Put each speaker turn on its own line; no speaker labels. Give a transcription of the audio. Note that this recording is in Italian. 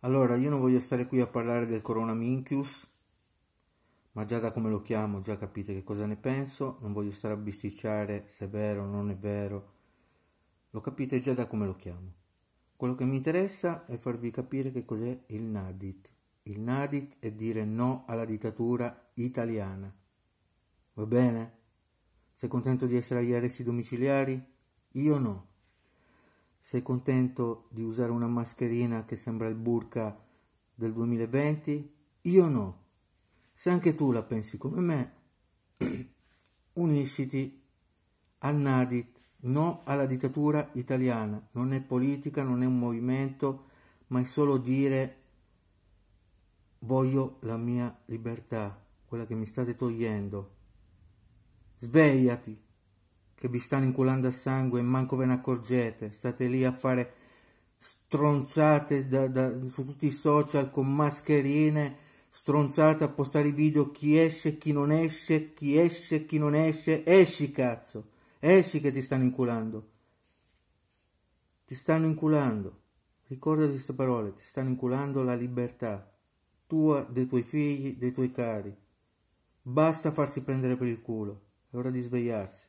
Allora, io non voglio stare qui a parlare del Corona Minchius, ma già da come lo chiamo già capite che cosa ne penso, non voglio stare a bisticciare se è vero o non è vero, lo capite già da come lo chiamo. Quello che mi interessa è farvi capire che cos'è il Nadit. Il Nadit è dire no alla dittatura italiana. Va bene? Sei contento di essere agli arresti domiciliari? Io no. Sei contento di usare una mascherina che sembra il burka del 2020? Io no. Se anche tu la pensi come me, unisciti al Nadit, no alla dittatura italiana. Non è politica, non è un movimento, ma è solo dire voglio la mia libertà, quella che mi state togliendo. Svegliati! che vi stanno inculando a sangue e manco ve ne accorgete, state lì a fare stronzate da, da, su tutti i social con mascherine, stronzate a postare i video chi esce, chi non esce, chi esce, chi non esce, esci cazzo, esci che ti stanno inculando, ti stanno inculando, ricordati queste parole, ti stanno inculando la libertà tua, dei tuoi figli, dei tuoi cari, basta farsi prendere per il culo, è ora di svegliarsi.